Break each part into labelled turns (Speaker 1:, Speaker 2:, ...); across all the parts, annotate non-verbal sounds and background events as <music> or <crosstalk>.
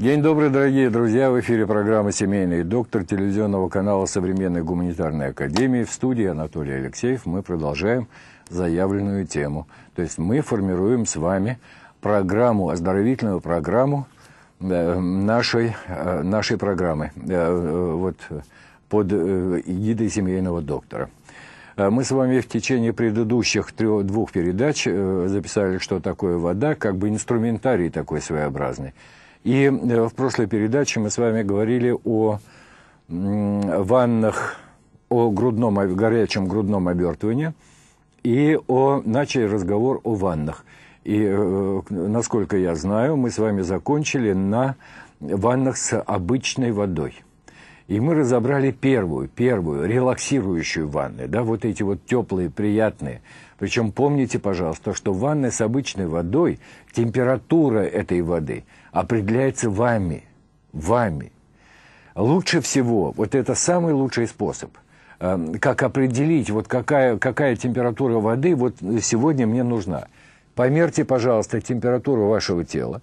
Speaker 1: День добрый, дорогие друзья! В эфире программа «Семейный доктор» телевизионного канала Современной гуманитарной академии. В студии Анатолий Алексеев мы продолжаем заявленную тему. То есть мы формируем с вами программу, оздоровительную программу э, нашей, э, нашей программы э, вот, под эгидой семейного доктора. Мы с вами в течение предыдущих трех, двух передач записали, что такое вода, как бы инструментарий такой своеобразный – и э, в прошлой передаче мы с вами говорили о ваннах, о грудном, горячем грудном обертывании и о, начали разговор о ваннах. И, э, насколько я знаю, мы с вами закончили на ваннах с обычной водой. И мы разобрали первую, первую релаксирующую ванны, да, вот эти вот теплые, приятные, причем помните, пожалуйста, что ванны с обычной водой, температура этой воды определяется вами, вами. Лучше всего, вот это самый лучший способ эм, – как определить, вот какая, какая температура воды вот сегодня мне нужна. Померьте, пожалуйста, температуру вашего тела,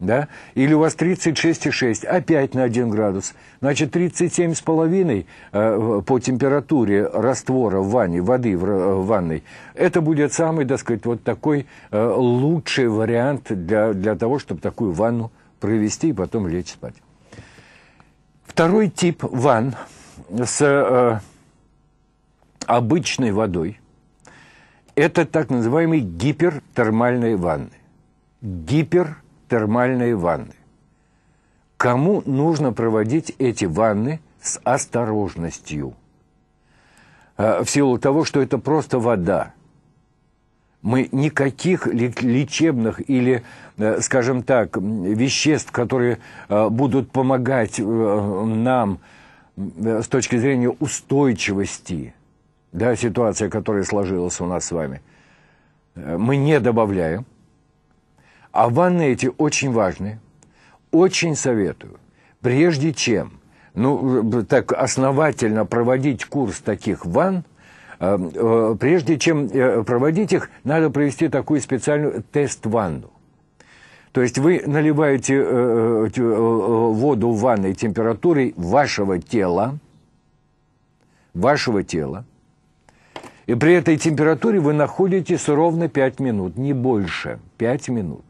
Speaker 1: да? Или у вас 36,6, опять на 1 градус. Значит, 37,5 э, по температуре раствора в ванне, воды э, в, ванной. Это будет самый, так сказать, вот такой э, лучший вариант для, для того, чтобы такую ванну провести и потом лечь спать. Второй тип ванн с э, обычной водой – это так называемые гипертермальные ванны. Гипер термальные ванны. Кому нужно проводить эти ванны с осторожностью? А, в силу того, что это просто вода. Мы никаких лечебных или, э, скажем так, веществ, которые э, будут помогать э, нам с точки зрения устойчивости, да, ситуация, которая сложилась у нас с вами, мы не добавляем. А ванны эти очень важны. Очень советую. Прежде чем ну, так основательно проводить курс таких ванн, э, э, прежде чем э, проводить их, надо провести такую специальную тест-ванну. То есть вы наливаете воду в ванной температурой вашего тела, вашего тела, и при этой температуре вы находитесь ровно 5 минут, не больше 5 минут.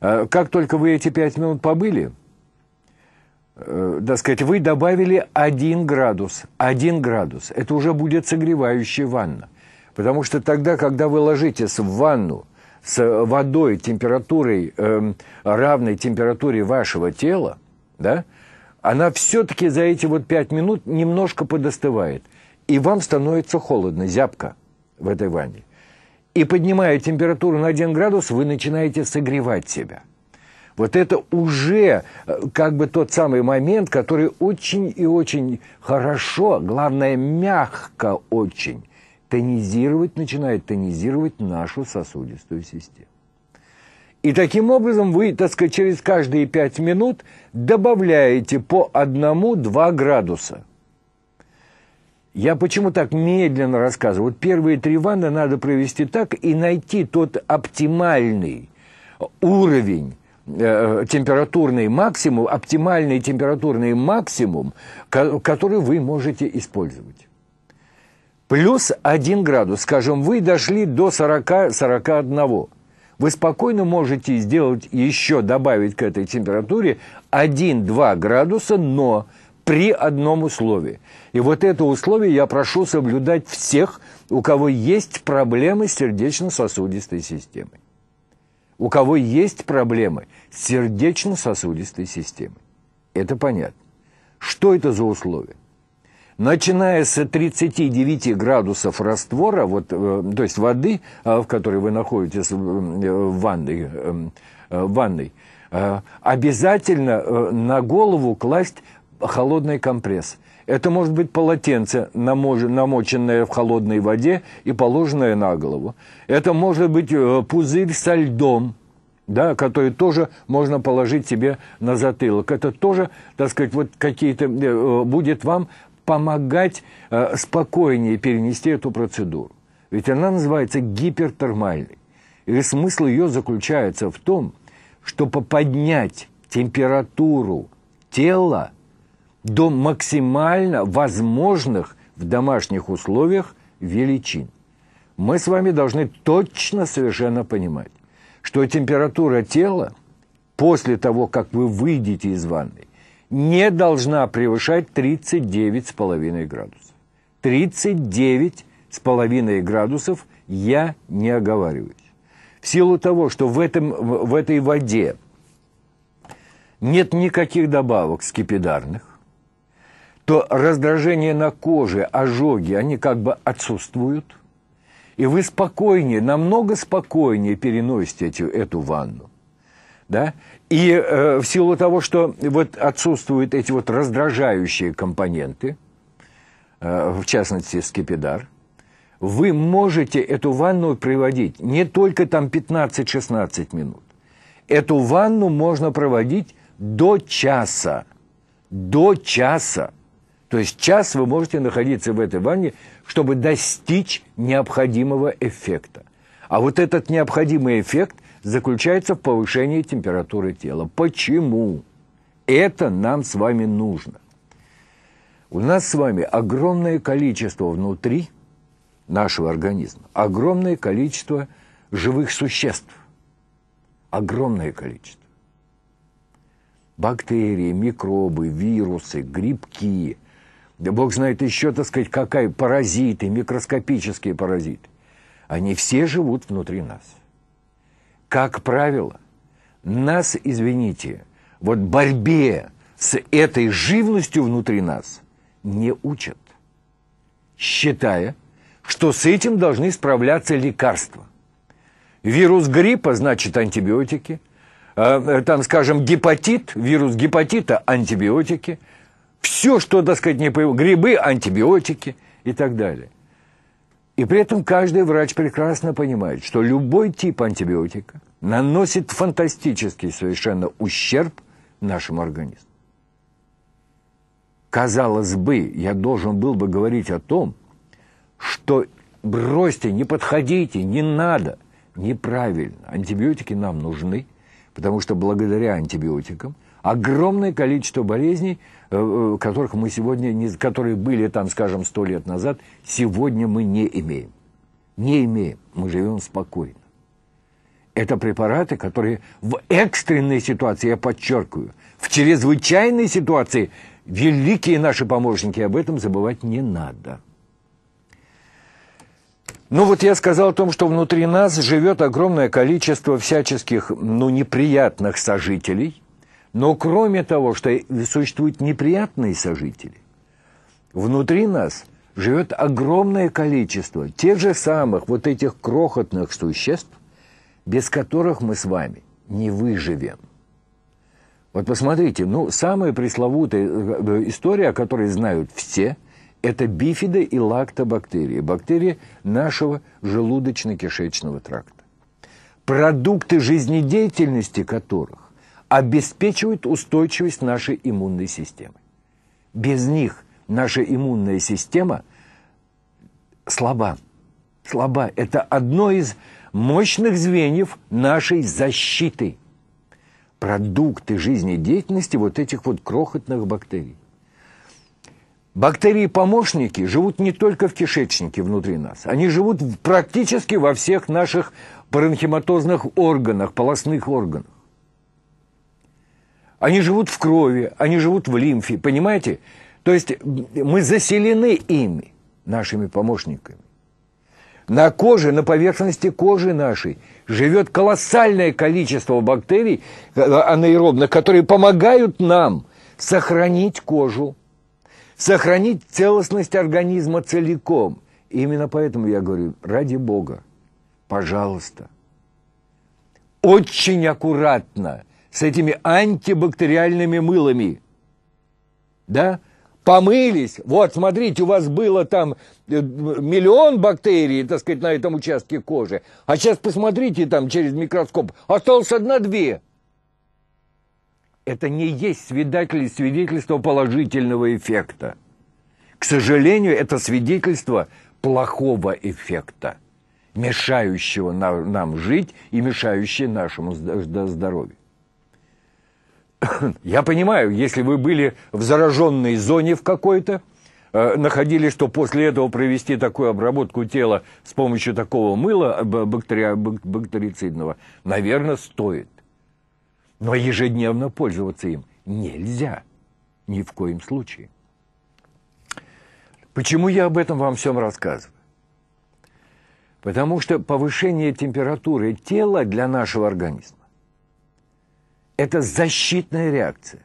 Speaker 1: Э, как только вы эти пять минут побыли, так э, сказать, вы добавили один градус. Один градус. Это уже будет согревающая ванна. Потому что тогда, когда вы ложитесь в ванну с водой, температурой, э, равной температуре вашего тела, да, она все-таки за эти вот пять минут немножко подостывает. И вам становится холодно, зябко в этой ванне и поднимая температуру на 1 градус, вы начинаете согревать себя. Вот это уже э, как бы тот самый момент, который очень и очень хорошо, главное, мягко очень, тонизировать начинает, тонизировать нашу сосудистую систему. И таким образом вы, так сказать, через каждые 5 минут добавляете по 1-2 градуса – я почему так медленно рассказываю? Вот первые три ванны надо провести так и найти тот оптимальный уровень э, температурный максимум, оптимальный температурный максимум, который вы можете использовать. Плюс 1 градус, скажем, вы дошли до 40-41. Вы спокойно можете сделать еще, добавить к этой температуре 1-2 градуса, но при одном условии – и вот это условие я прошу соблюдать всех, у кого есть проблемы с сердечно-сосудистой системой. У кого есть проблемы с сердечно-сосудистой системой. Это понятно. Что это за условие? Начиная с 39 градусов раствора, вот, э, то есть воды, э, в которой вы находитесь э, в ванной, в ванной обязательно на голову класть холодный компресс – это может быть полотенце, намоченное в холодной воде и положенное на голову. Это может быть э, пузырь со льдом, да, который тоже можно положить себе на затылок. Это тоже, так сказать, вот какие-то э, будет вам помогать э, спокойнее перенести эту процедуру. Ведь она называется гипертермальной. И смысл ее заключается в том, чтобы поднять температуру тела – до максимально возможных в домашних условиях величин. Мы с вами должны точно совершенно понимать, что температура тела после того, как вы выйдете из ванны, не должна превышать 39,5 градусов. 39,5 градусов я не оговариваюсь. В силу того, что в, этом, в этой воде нет никаких добавок скипидарных, то раздражение на коже, ожоги, они как бы отсутствуют, и вы спокойнее, намного спокойнее переносите эту, эту ванну. Да? И э, в силу того, что вот отсутствуют эти вот раздражающие компоненты, э, в частности скипидар, вы можете эту ванну проводить не только там 15-16 минут. Эту ванну можно проводить до часа. До часа. То есть час вы можете находиться в этой ванне, чтобы достичь необходимого эффекта. А вот этот необходимый эффект заключается в повышении температуры тела. Почему? Это нам с вами нужно. У нас с вами огромное количество внутри нашего организма, огромное количество живых существ, огромное количество. Бактерии, микробы, вирусы, грибки – да бог знает еще, так сказать, какая паразиты, микроскопические паразиты. Они все живут внутри нас. Как правило, нас, извините, вот борьбе с этой живностью внутри нас не учат, считая, что с этим должны справляться лекарства. Вирус гриппа, значит, антибиотики. А, э, там, скажем, гепатит, вирус гепатита – антибиотики – все, что, так сказать, не появилось, грибы, антибиотики и так далее. И при этом каждый врач прекрасно понимает, что любой тип антибиотика наносит фантастический совершенно ущерб нашему организму. Казалось бы, я должен был бы говорить о том, что бросьте, не подходите, не надо. Неправильно. Антибиотики нам нужны, потому что благодаря антибиотикам огромное количество болезней – Э, э, которых мы сегодня, не, которые были там, скажем, сто лет назад, сегодня мы не имеем. Не имеем. Мы живем спокойно. Это препараты, которые в экстренной ситуации, я подчеркиваю, в чрезвычайной ситуации великие наши помощники, об этом забывать не надо. Ну вот я сказал о том, что внутри нас живет огромное количество всяческих, ну, неприятных сожителей – но кроме того, что существуют неприятные сожители, внутри нас живет огромное количество тех же самых вот этих крохотных существ, без которых мы с вами не выживем. Вот посмотрите, ну, самая пресловутая э, э, э, история, о которой знают все, это бифиды и лактобактерии, бактерии нашего желудочно-кишечного тракта, продукты жизнедеятельности которых обеспечивают устойчивость нашей иммунной системы. Без них наша иммунная система слаба. Слаба – это одно из мощных звеньев нашей защиты. Продукты жизнедеятельности вот этих вот крохотных бактерий. Бактерии-помощники живут не только в кишечнике внутри нас. Они живут практически во всех наших паренхематозных органах, полостных органах. Они живут в крови, они живут в лимфе, понимаете? То есть мы заселены ими, нашими помощниками. На коже, на поверхности кожи нашей живет колоссальное количество бактерий э, анаэробных, которые помогают нам сохранить кожу, сохранить целостность организма целиком. И именно поэтому я говорю, ради Бога, пожалуйста, очень аккуратно с этими антибактериальными мылами. Да? Помылись. Вот, смотрите, у вас было там э, миллион бактерий, так сказать, на этом участке кожи. А сейчас посмотрите там через микроскоп. Осталось одна-две. Это не есть свидетель, свидетельство положительного эффекта. К сожалению, это свидетельство плохого эффекта, мешающего нам жить и мешающего нашему здоровью. <coughs> Я понимаю, если вы были в зараженной зоне в какой-то, э, находили, что после этого провести такую обработку тела с помощью такого мыла э, бактери... бактерицидного, наверное, стоит. Но ежедневно пользоваться им нельзя. Ни в коем случае. Почему я об этом вам всем рассказываю? Потому что повышение температуры тела для нашего организма это защитная реакция.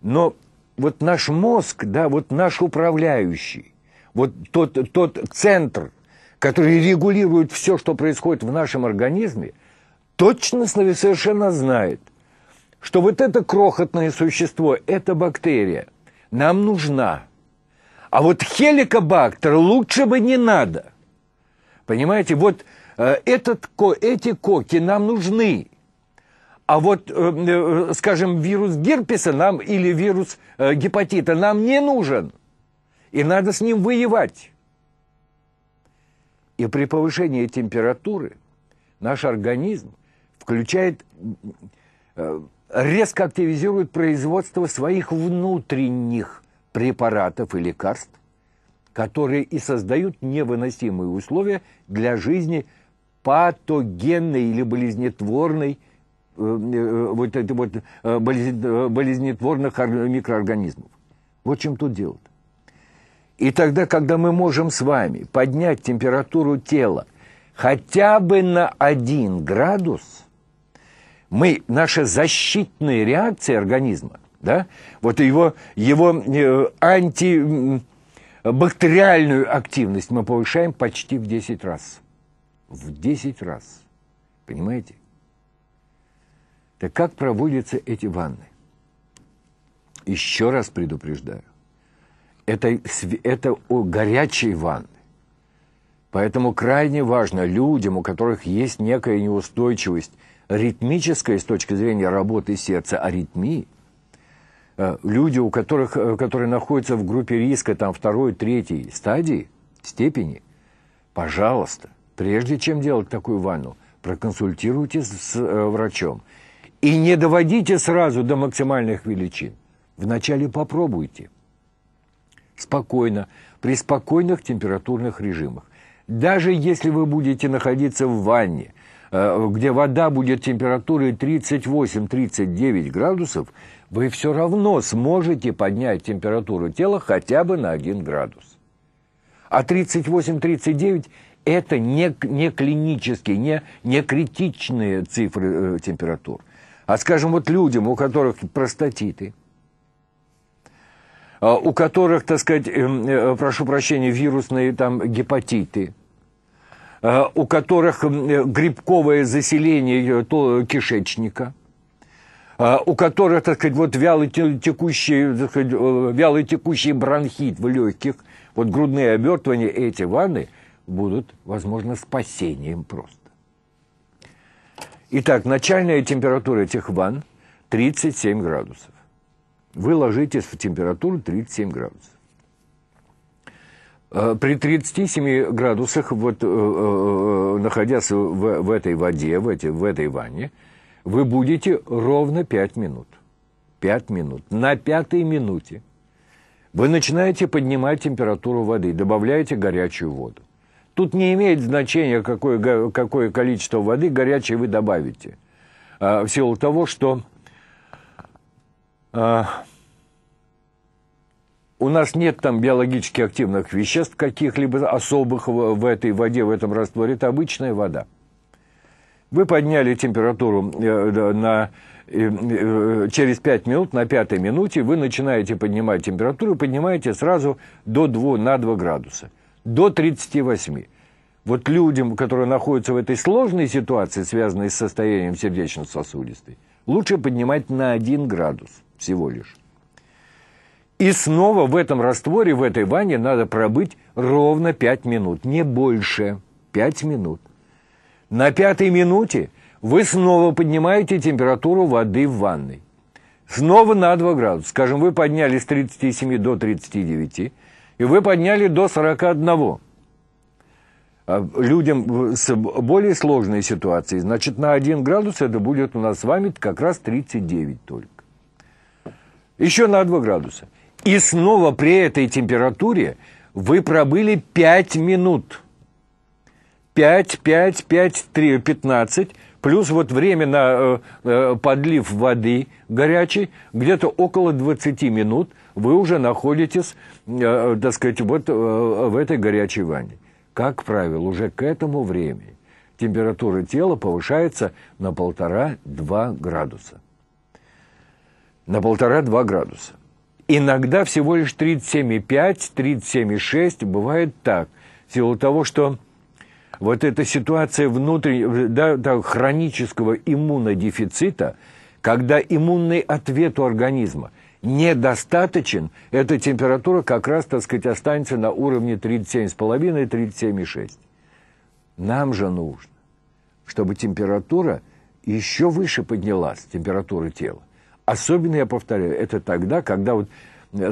Speaker 1: Но вот наш мозг, да, вот наш управляющий, вот тот, тот центр, который регулирует все, что происходит в нашем организме, точно совершенно знает, что вот это крохотное существо, эта бактерия, нам нужна. А вот хеликобактер лучше бы не надо. Понимаете, вот э, этот, эти коки нам нужны. А вот, э, э, скажем, вирус герпеса нам или вирус э, гепатита нам не нужен. И надо с ним воевать. И при повышении температуры наш организм включает, резко активизирует производство своих внутренних препаратов и лекарств, которые и создают невыносимые условия для жизни патогенной или болезнетворной Э, э, вот, вот, э, болезнетворных микроорганизмов. Вот чем тут дело. И тогда, когда мы можем с вами поднять температуру тела хотя бы на один градус, мы, наша защитная реакция организма, да, вот его, его антибактериальную активность мы повышаем почти в 10 раз. В 10 раз. Понимаете? Так как проводятся эти ванны? Еще раз предупреждаю. Это, это горячие ванны. Поэтому крайне важно людям, у которых есть некая неустойчивость, ритмическая с точки зрения работы сердца, аритмии, э, люди, у которых, э, которые находятся в группе риска там, второй, третьей стадии, степени, пожалуйста, прежде чем делать такую ванну, проконсультируйтесь с э, врачом – и не доводите сразу до максимальных величин. Вначале попробуйте. Спокойно, при спокойных температурных режимах. Даже если вы будете находиться в ванне, э, где вода будет температурой 38-39 градусов, вы все равно сможете поднять температуру тела хотя бы на 1 градус. А 38-39 – это не, не клинические, не, не критичные цифры э, температур. А скажем, вот людям, у которых простатиты, а, у которых, так сказать, эм, э, прошу прощения, вирусные там гепатиты, а, у которых эм, э, грибковое заселение э, кишечника, а, у которых, так сказать, вот вялый текущий, так сказать, вялый текущий бронхит в легких, вот грудные обертывания, эти ванны будут, возможно, спасением просто. Итак, начальная температура этих ванн 37 градусов. Вы ложитесь в температуру 37 градусов. Э, при 37 градусах, вот, э, э, находясь в, в этой воде, в, эти, в этой ванне, вы будете ровно 5 минут. 5 минут. На пятой минуте вы начинаете поднимать температуру воды, добавляете горячую воду. Тут не имеет значения, какое, какое количество воды горячей вы добавите. А, в силу того, что а, у нас нет там биологически активных веществ каких-либо особых в, в этой воде, в этом растворе. Это обычная вода. Вы подняли температуру э, на, э, э, через 5 минут, на пятой минуте вы начинаете поднимать температуру, поднимаете сразу до 2, на 2 градуса до 38. Вот людям, которые находятся в этой сложной ситуации, связанной с состоянием сердечно-сосудистой, лучше поднимать на 1 градус всего лишь. И снова в этом растворе, в этой ванне надо пробыть ровно 5 минут, не больше 5 минут. На пятой минуте вы снова поднимаете температуру воды в ванной. Снова на 2 градуса. Скажем, вы поднялись с 37 до 39, и вы подняли до 41. А людям с более сложной ситуацией, значит, на 1 градус это будет у нас с вами как раз 39 только. Еще на 2 градуса. И снова при этой температуре вы пробыли 5 минут. 5, 5, 5, 3, 15. Плюс вот время на э, э подлив воды горячей где-то около 20 минут – вы уже находитесь, э, так сказать, вот э, в этой горячей ванне. Как правило, уже к этому времени температура тела повышается на полтора-два градуса. На полтора-два градуса. Иногда всего лишь 37,5, 37,6 бывает так. В силу того, что вот эта ситуация внутреннего, э, да, да, хронического иммунодефицита, когда иммунный ответ у организма недостаточен, эта температура как раз, так сказать, останется на уровне 37,5 и 37,6. Нам же нужно, чтобы температура еще выше поднялась, температура тела. Особенно, я повторяю, это тогда, когда, вот,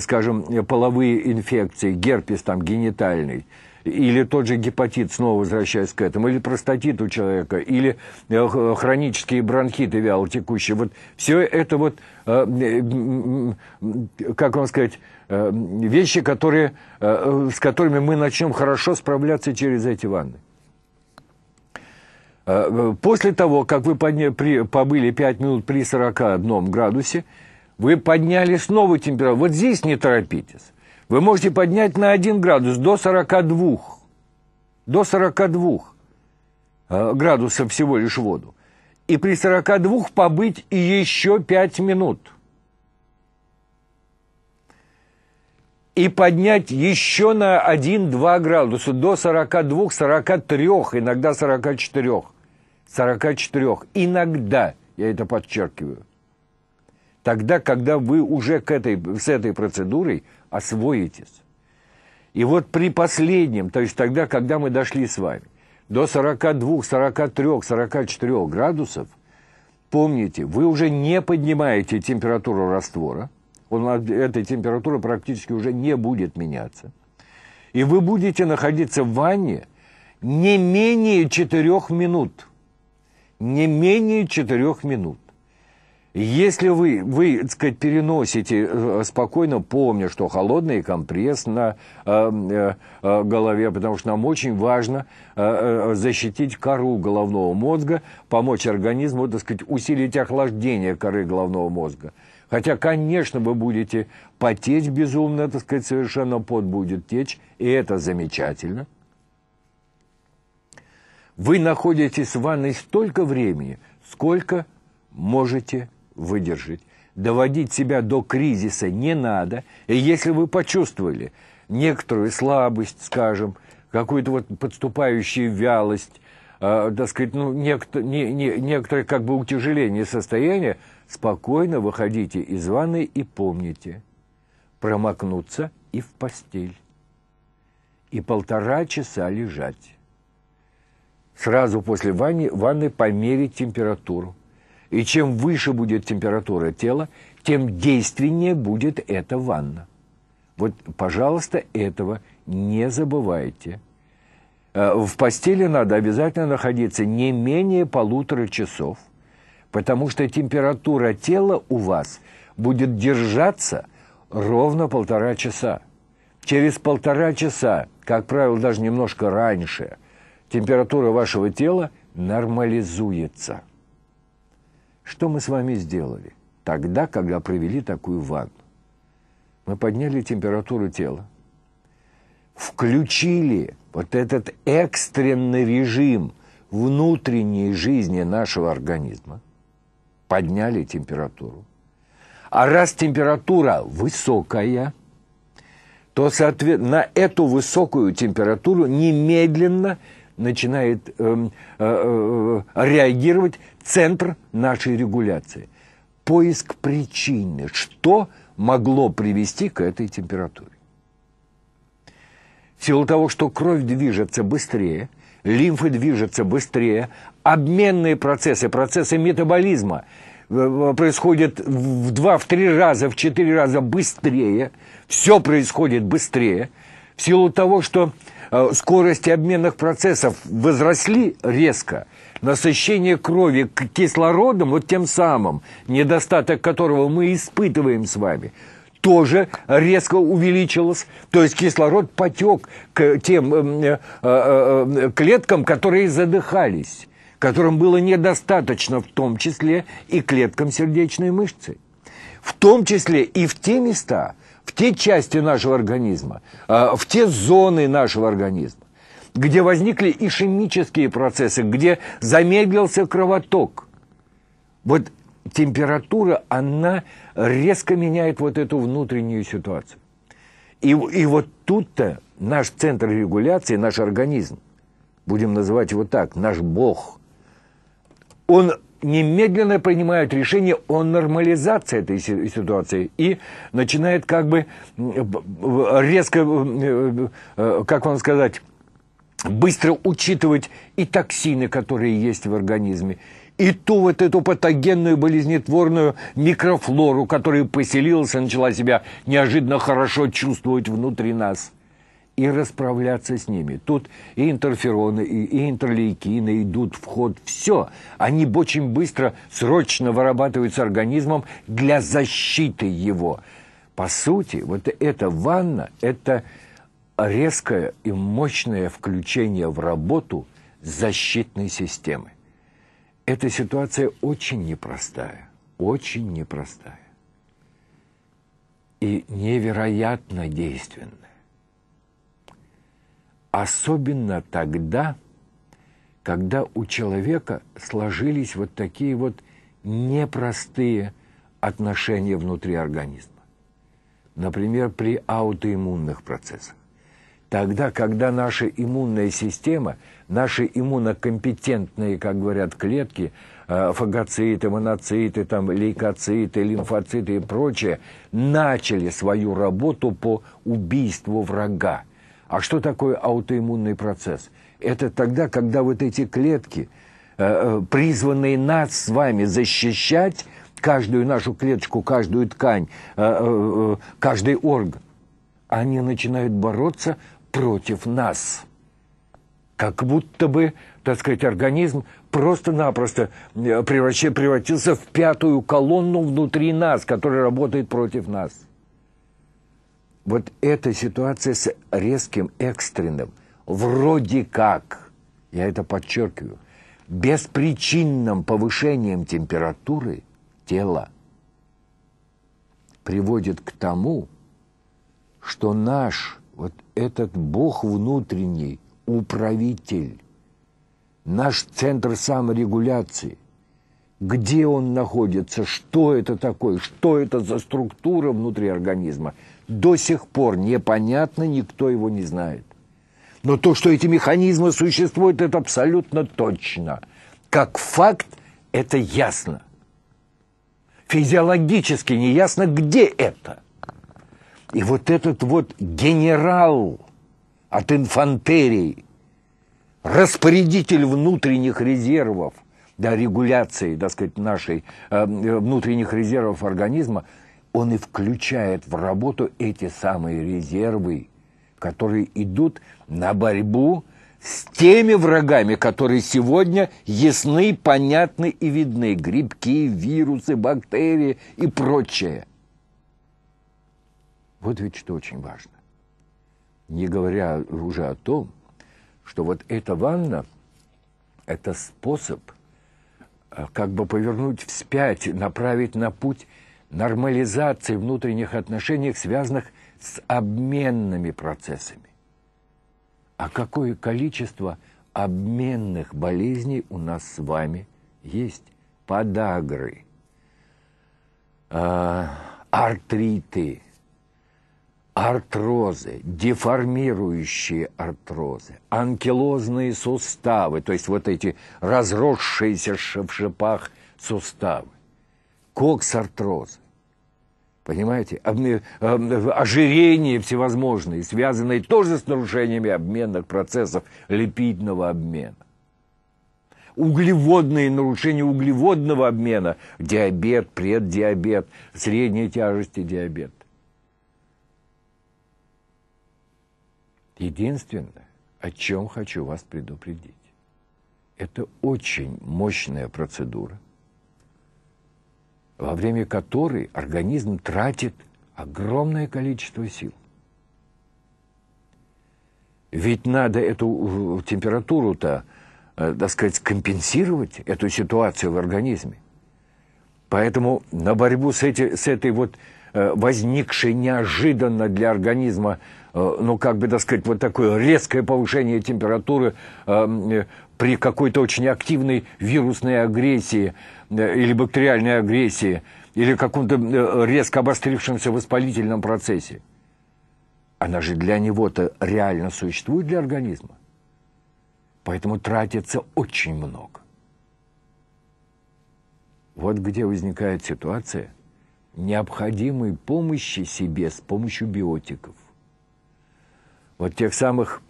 Speaker 1: скажем, половые инфекции, герпес там генитальный – или тот же гепатит, снова возвращаясь к этому, или простатит у человека, или э, хронические бронхиты вялотекущие. Вот все это вот, э, как вам сказать, э, вещи, которые, с которыми мы начнем хорошо справляться через эти ванны. После того, как вы побыли 5 минут при 41 градусе, вы подняли снова температуру. Вот здесь не торопитесь вы можете поднять на 1 градус до 42. До 42 э, градусов всего лишь воду. И при 42 побыть еще 5 минут. И поднять еще на 1-2 градуса до 42, 43, иногда 44. 44. Иногда, я это подчеркиваю. Тогда, когда вы уже к этой, с этой процедурой освоитесь. И вот при последнем, то есть тогда, когда мы дошли с вами, до 42, 43, 44 градусов, помните, вы уже не поднимаете температуру раствора, он, эта температура практически уже не будет меняться. И вы будете находиться в ванне не менее 4 минут. Не менее 4 минут. Если вы, вы, так сказать, переносите э, спокойно, помня, что холодный компресс на э, э, э, голове, потому что нам очень важно э, э, защитить кору головного мозга, помочь организму, так сказать, усилить охлаждение коры головного мозга. Хотя, конечно, вы будете потеть безумно, так сказать, совершенно пот будет течь, и это замечательно. Вы находитесь в ванной столько времени, сколько можете выдержать. Доводить себя до кризиса не надо. И если вы почувствовали некоторую слабость, скажем, какую-то вот подступающую вялость, э, так сказать, ну, некто, не, не, некоторое как бы утяжеление состояния, спокойно выходите из ванны и помните промокнуться и в постель. И полтора часа лежать. Сразу после ванны, ванны померить температуру. И чем выше будет температура тела, тем действеннее будет эта ванна. Вот, пожалуйста, этого не забывайте. Э, в постели надо обязательно находиться не менее полутора часов, потому что температура тела у вас будет держаться ровно полтора часа. Через полтора часа, как правило, даже немножко раньше, температура вашего тела нормализуется. Что мы с вами сделали тогда, когда провели такую ванну? Мы подняли температуру тела, включили вот этот экстренный режим внутренней жизни нашего организма, подняли температуру. А раз температура высокая, то соответ... на эту высокую температуру немедленно – начинает эм, э, э, реагировать центр нашей регуляции. Поиск причины, что могло привести к этой температуре. В силу того, что кровь движется быстрее, лимфы движутся быстрее, обменные процессы, процессы метаболизма э, э, происходят в два, в три раза, в четыре раза быстрее, все происходит быстрее – в силу того, что э, скорости обменных процессов возросли резко, насыщение крови кислородом, вот тем самым, недостаток которого мы испытываем с вами, тоже резко увеличилось. То есть кислород потек к тем эм, э, э, клеткам, которые задыхались, которым было недостаточно, в том числе и клеткам сердечной мышцы. В том числе и в те места, в те части нашего организма, а, в те зоны нашего организма, где возникли ишемические процессы, где замедлился кровоток. Вот температура, она резко меняет вот эту внутреннюю ситуацию. И, и вот тут-то наш центр регуляции, наш организм, будем называть его так, наш Бог, он немедленно принимают решение о нормализации этой ситуации и начинает как бы э, резко, э, э, как вам сказать, быстро учитывать и токсины, которые есть в организме, и ту вот эту патогенную болезнетворную микрофлору, которая поселилась и начала себя неожиданно хорошо чувствовать внутри нас – и расправляться с ними. Тут и интерфероны, и, и интерлейкины идут в ход. Все. Они очень быстро, срочно вырабатываются организмом для защиты его. По сути, вот эта ванна – это резкое и мощное включение в работу защитной системы. Эта ситуация очень непростая, очень непростая и невероятно действенная. Особенно тогда, когда у человека сложились вот такие вот непростые отношения внутри организма. Например, при аутоиммунных процессах. Тогда, когда наша иммунная система, наши иммунокомпетентные, как говорят, клетки, э, фагоциты, моноциты, там, лейкоциты, лимфоциты и прочее, начали свою работу по убийству врага. А что такое аутоиммунный процесс? Это тогда, когда вот эти клетки, э, э, призванные нас с вами защищать, каждую нашу клеточку, каждую ткань, э, каждый орган, они начинают бороться против нас. Как будто бы, так сказать, организм просто-напросто превратился в пятую колонну внутри нас, которая работает против нас вот эта ситуация с резким, экстренным, вроде как, я это подчеркиваю, беспричинным повышением температуры тела приводит к тому, что наш вот этот Бог внутренний, управитель, наш центр саморегуляции, где он находится, что это такое, что это за структура внутри организма – до сих пор непонятно, никто его не знает. Но то, что эти механизмы существуют, это абсолютно точно. Как факт это ясно. Физиологически не ясно где это. И вот этот вот генерал от инфантерии, распорядитель внутренних резервов, да, регуляции, так сказать, нашей э, внутренних резервов организма – он и включает в работу эти самые резервы, которые идут на борьбу с теми врагами, которые сегодня ясны, понятны и видны. Грибки, вирусы, бактерии и прочее. Вот ведь что очень важно. Не говоря уже о том, что вот эта ванна – это способ э, как бы повернуть вспять, направить на путь – нормализации внутренних отношений, связанных с обменными процессами. А какое количество обменных болезней у нас с вами есть? Подагры, э, артриты, артрозы, деформирующие артрозы, анкилозные суставы, то есть вот эти разросшиеся в шипах суставы, коксартроз, Понимаете? Ожирение всевозможные, связанные тоже с нарушениями обменных процессов липидного обмена. Углеводные нарушения углеводного обмена, диабет, преддиабет, средней тяжести диабет. Единственное, о чем хочу вас предупредить, это очень мощная процедура, во время которой организм тратит огромное количество сил. Ведь надо эту э, температуру-то, э, так сказать, компенсировать, эту ситуацию в организме. Поэтому на борьбу с, эти, с этой вот э, возникшей неожиданно для организма, ну, как бы, так сказать, вот такое резкое повышение температуры при какой-то очень активной вирусной агрессии, Э, или бактериальной агрессии, или каком-то э, резко обострившемся воспалительном процессе. Она же для него-то реально существует для организма. Поэтому тратится очень много. Вот где возникает ситуация необходимой помощи себе с помощью биотиков. Вот тех самых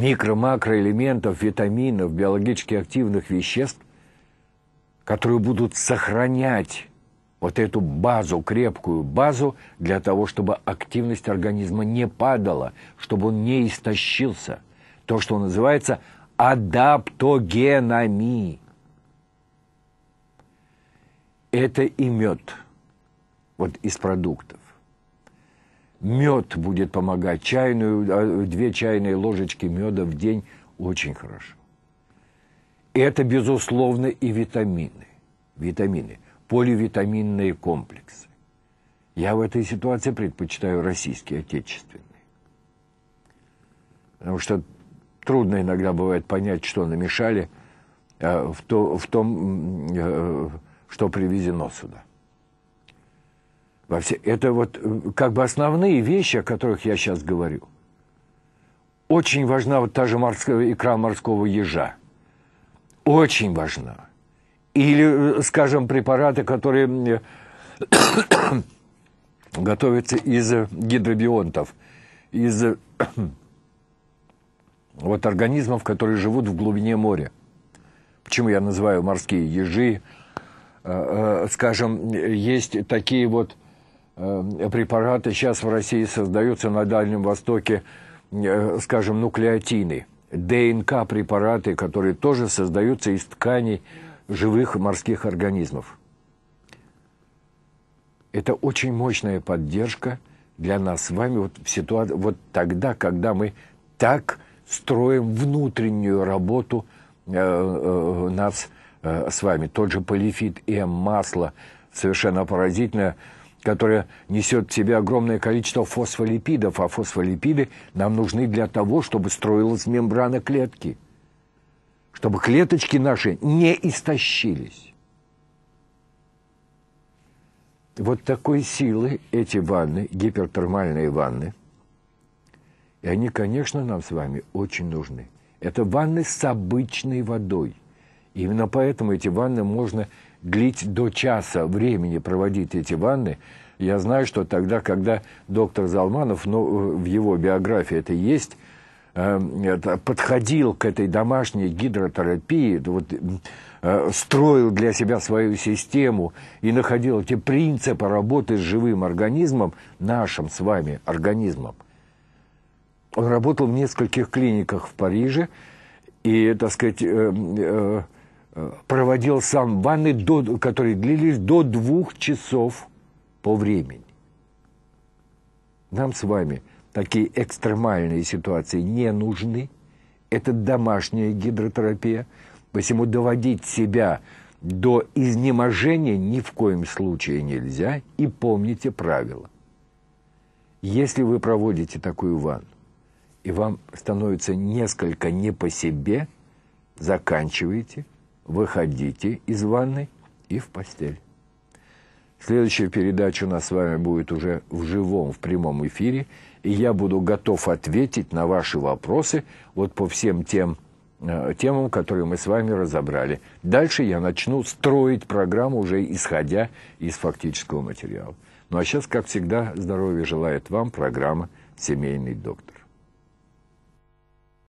Speaker 1: микро-макроэлементов, витаминов, биологически активных веществ, которые будут сохранять вот эту базу, крепкую базу, для того, чтобы активность организма не падала, чтобы он не истощился. То, что называется адаптогенами. Это и мед вот из продуктов. Мед будет помогать. Чайную, а, две чайные ложечки меда в день очень хорошо. Это, безусловно, и витамины. Витамины. Поливитаминные комплексы. Я в этой ситуации предпочитаю российские, отечественные. Потому что трудно иногда бывает понять, что намешали э, в, то, в том, э, что привезено сюда. Во все... Это вот э, как бы основные вещи, о которых я сейчас говорю. Очень важна вот та же морская, икра морского ежа. Очень важна. Или, э, скажем, препараты, которые э, <coughs> готовятся из гидробионтов, из <coughs> вот организмов, которые живут в глубине моря. Почему я называю морские ежи? Скажем, есть такие вот Э, препараты сейчас в России создаются на Дальнем Востоке, э, скажем, нуклеотины, ДНК-препараты, которые тоже создаются из тканей живых морских организмов. Это очень мощная поддержка для нас с вами вот, в ситуации, вот тогда, когда мы так строим внутреннюю работу э, э, нас э, с вами. Тот же полифит М, масло, совершенно поразительное – которая несет в себе огромное количество фосфолипидов, а фосфолипиды нам нужны для того, чтобы строилась мембрана клетки, чтобы клеточки наши не истощились. Вот такой силы эти ванны, гипертермальные ванны, и они, конечно, нам с вами очень нужны. Это ванны с обычной водой. именно поэтому эти ванны можно длить до часа времени проводить эти ванны. Я знаю, что тогда, когда доктор Залманов, ну, в его биографии это есть, эм, подходил к этой домашней гидротерапии, вот, э, строил для себя свою систему и находил эти принципы работы с живым организмом, нашим с вами организмом. Он работал в нескольких клиниках в Париже, и, так сказать, эм, э, проводил сам ванны, до, которые длились до двух часов по времени. Нам с вами такие экстремальные ситуации не нужны. Это домашняя гидротерапия. Посему доводить себя до изнеможения ни в коем случае нельзя. И помните правила. Если вы проводите такую ванну, и вам становится несколько не по себе, заканчивайте выходите из ванной и в постель. Следующая передача у нас с вами будет уже в живом, в прямом эфире, и я буду готов ответить на ваши вопросы вот по всем тем э, темам, которые мы с вами разобрали. Дальше я начну строить программу уже исходя из фактического материала. Ну а сейчас, как всегда, здоровья желает вам программа «Семейный доктор».